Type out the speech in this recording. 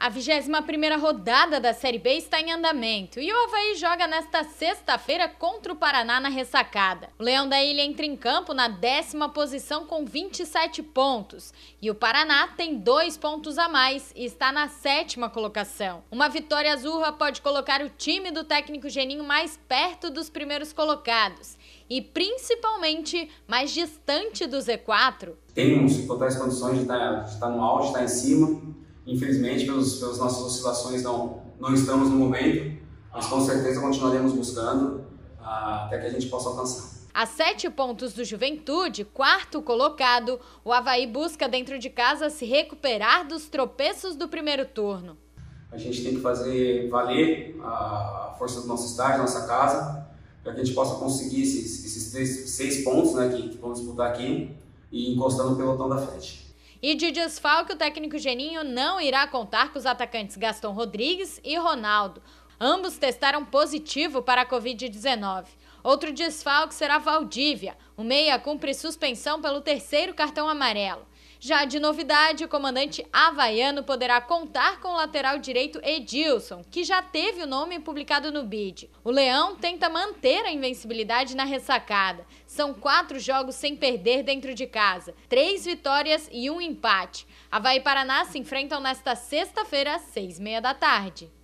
A 21ª rodada da Série B está em andamento e o Havaí joga nesta sexta-feira contra o Paraná na ressacada. O Leão da Ilha entra em campo na décima posição com 27 pontos e o Paraná tem dois pontos a mais e está na sétima colocação. Uma vitória azurra pode colocar o time do técnico Geninho mais perto dos primeiros colocados e principalmente mais distante do Z4. Temos totais condições de estar, tá, de estar tá no auge, estar tá em cima Infelizmente, pelos, pelas nossas oscilações, não, não estamos no momento, mas com certeza continuaremos buscando uh, até que a gente possa alcançar. A sete pontos do Juventude, quarto colocado, o Havaí busca dentro de casa se recuperar dos tropeços do primeiro turno. A gente tem que fazer valer a força do nosso estádio, nossa casa, para que a gente possa conseguir esses, esses três, seis pontos né, que, que vamos disputar aqui e encostando o pelotão da frente. E de desfalque, o técnico Geninho não irá contar com os atacantes Gaston Rodrigues e Ronaldo. Ambos testaram positivo para a Covid-19. Outro desfalque será Valdívia. O meia cumpre suspensão pelo terceiro cartão amarelo. Já de novidade, o comandante havaiano poderá contar com o lateral direito Edilson, que já teve o nome publicado no bid. O Leão tenta manter a invencibilidade na ressacada. São quatro jogos sem perder dentro de casa, três vitórias e um empate. Havaí e Paraná se enfrentam nesta sexta-feira, às seis e meia da tarde.